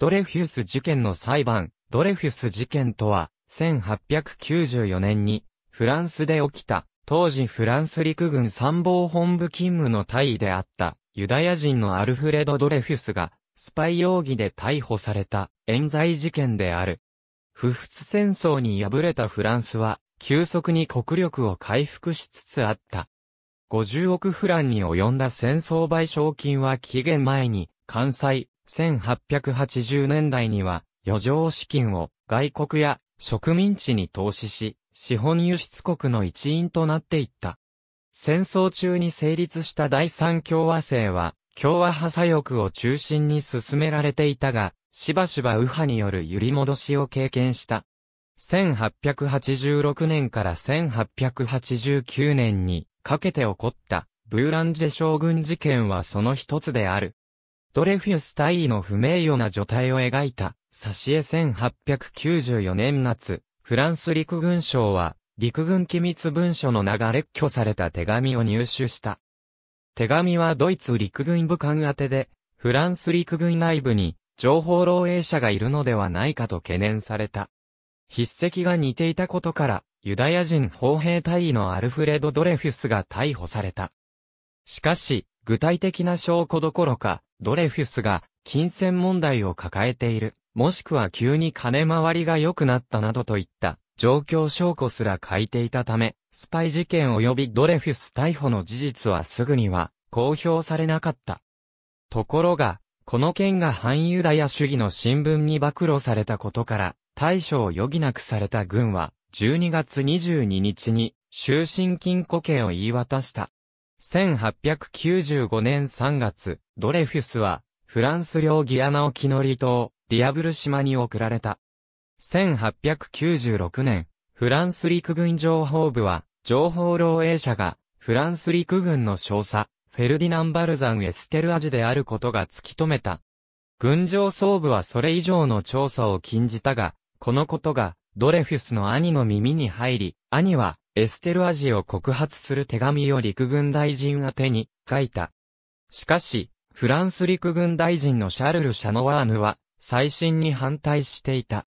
ドレフュス事件の裁判、ドレフュス事件とは、1894年に、フランスで起きた、当時フランス陸軍参謀本部勤務の大尉であった、ユダヤ人のアルフレド・ドレフュスが、スパイ容疑で逮捕された、冤罪事件である。不仏戦争に敗れたフランスは、急速に国力を回復しつつあった。50億フランに及んだ戦争賠償金は期限前に、関西、1880年代には余剰資金を外国や植民地に投資し、資本輸出国の一員となっていった。戦争中に成立した第三共和制は、共和派左翼を中心に進められていたが、しばしば右派による揺り戻しを経験した。1886年から1889年にかけて起こったブーランジェ将軍事件はその一つである。ドレフィウス大尉の不名誉な女体を描いた、挿絵1894年夏、フランス陸軍省は、陸軍機密文書の名が列挙された手紙を入手した。手紙はドイツ陸軍部官宛てで、フランス陸軍内部に情報漏洩者がいるのではないかと懸念された。筆跡が似ていたことから、ユダヤ人砲兵隊員のアルフレド・ドレフィスが逮捕された。しかし、具体的な証拠どころか、ドレフュスが金銭問題を抱えている、もしくは急に金回りが良くなったなどといった状況証拠すら書いていたため、スパイ事件及びドレフュス逮捕の事実はすぐには公表されなかった。ところが、この件が反ユダヤ主義の新聞に暴露されたことから、対処を余儀なくされた軍は、12月22日に、終身禁錮刑を言い渡した。1895年3月、ドレフュスは、フランス領ギアナ沖の離島、ディアブル島に送られた。1896年、フランス陸軍情報部は、情報漏洩者が、フランス陸軍の少佐、フェルディナン・バルザン・エステルアジであることが突き止めた。軍上総部はそれ以上の調査を禁じたが、このことが、ドレフュスの兄の耳に入り、兄は、エステルアジを告発する手紙を陸軍大臣宛てに書いた。しかし、フランス陸軍大臣のシャルル・シャノワーヌは、再審に反対していた。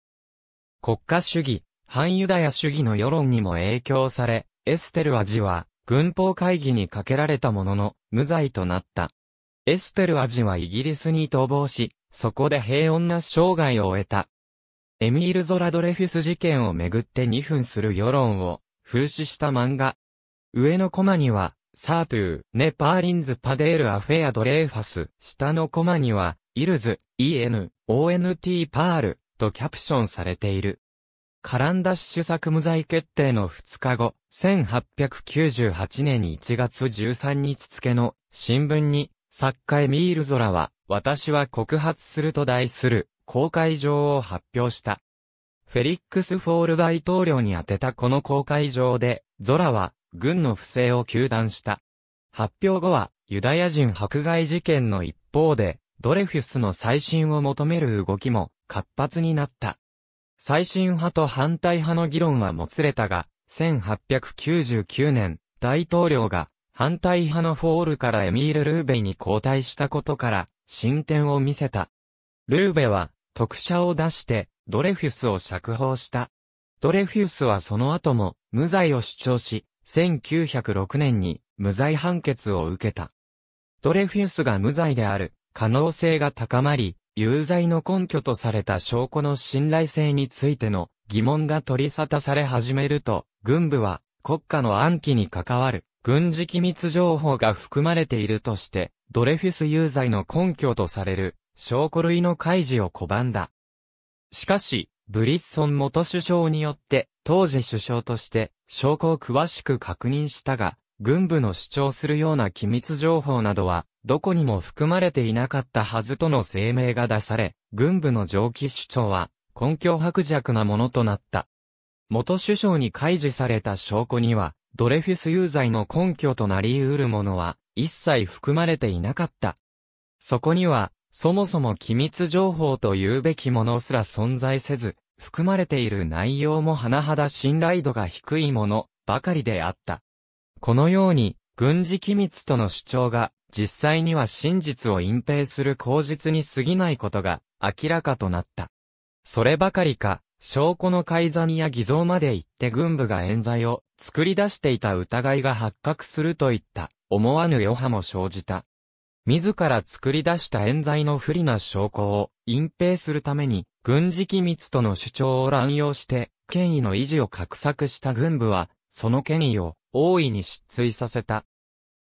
国家主義、反ユダヤ主義の世論にも影響され、エステルアジは、軍法会議にかけられたものの、無罪となった。エステルアジはイギリスに逃亡し、そこで平穏な生涯を終えた。エミール・ゾラドレフィス事件をめぐって2分する世論を風刺した漫画。上のコマには、サートゥー、ネパーリンズパデールアフェアドレーファス。下のコマには、イルズ、EN、ONT パール、とキャプションされている。カランダッシュ作無罪決定の2日後、1898年1月13日付の新聞に、作家エミール・ゾラは、私は告発すると題する公開状を発表した。フェリックス・フォール大統領に宛てたこの公開上で、ゾラは、軍の不正を求断した。発表後は、ユダヤ人迫害事件の一方で、ドレフィスの再審を求める動きも活発になった。再審派と反対派の議論はもつれたが、1899年、大統領が反対派のフォールからエミール・ルーベイに交代したことから、進展を見せた。ルーベは、特赦を出して、ドレフュスを釈放した。ドレフュスはその後も無罪を主張し、1906年に無罪判決を受けた。ドレフュスが無罪である可能性が高まり、有罪の根拠とされた証拠の信頼性についての疑問が取り沙汰され始めると、軍部は国家の暗記に関わる軍事機密情報が含まれているとして、ドレフィス有罪の根拠とされる証拠類の開示を拒んだ。しかし、ブリッソン元首相によって、当時首相として、証拠を詳しく確認したが、軍部の主張するような機密情報などは、どこにも含まれていなかったはずとの声明が出され、軍部の上記主張は、根拠薄弱なものとなった。元首相に開示された証拠には、ドレフィス有罪の根拠となり得るものは、一切含まれていなかった。そこには、そもそも機密情報と言うべきものすら存在せず、含まれている内容も甚だ信頼度が低いものばかりであった。このように、軍事機密との主張が、実際には真実を隠蔽する口実に過ぎないことが明らかとなった。そればかりか、証拠の改ざんや偽造まで行って軍部が冤罪を作り出していた疑いが発覚するといった思わぬ余波も生じた。自ら作り出した冤罪の不利な証拠を隠蔽するために、軍事機密との主張を乱用して、権威の維持を画策した軍部は、その権威を大いに失墜させた。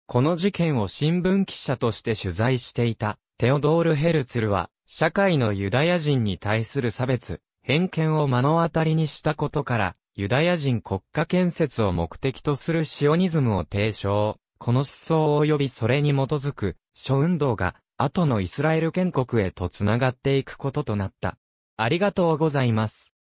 この事件を新聞記者として取材していたテオドール・ヘルツルは、社会のユダヤ人に対する差別、偏見を目の当たりにしたことから、ユダヤ人国家建設を目的とするシオニズムを提唱。この思想及びそれに基づく諸運動が、後のイスラエル建国へと繋がっていくこととなった。ありがとうございます。